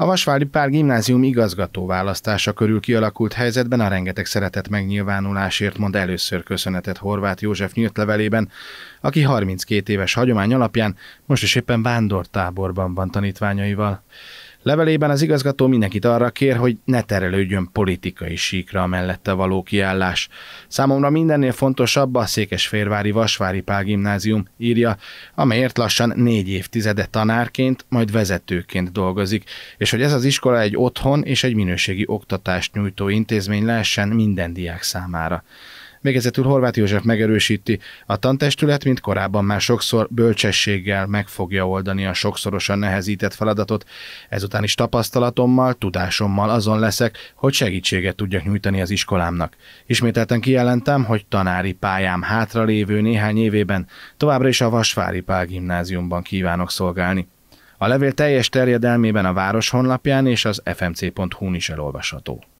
A Vasvári Pár gimnázium igazgató választása körül kialakult helyzetben a rengeteg szeretet megnyilvánulásért mond először köszönetet Horváth József nyílt levelében, aki 32 éves hagyomány alapján most is éppen vándortáborban van tanítványaival. Levelében az igazgató mindenkit arra kér, hogy ne terelődjön politikai síkra a mellette való kiállás. Számomra mindennél fontosabb a Székesférvári Vasvári Pál gimnázium, írja, amelyért lassan négy évtizede tanárként, majd vezetőként dolgozik, és hogy ez az iskola egy otthon és egy minőségi oktatást nyújtó intézmény lehessen minden diák számára. Végezetül Horváth József megerősíti, a tantestület, mint korábban már sokszor bölcsességgel meg fogja oldani a sokszorosan nehezített feladatot. Ezután is tapasztalatommal, tudásommal azon leszek, hogy segítséget tudjak nyújtani az iskolámnak. Ismételten kijelentem, hogy tanári pályám hátralévő néhány évében továbbra is a Vasvári Pál gimnáziumban kívánok szolgálni. A levél teljes terjedelmében a város honlapján és az fmc.hu-n is elolvasható.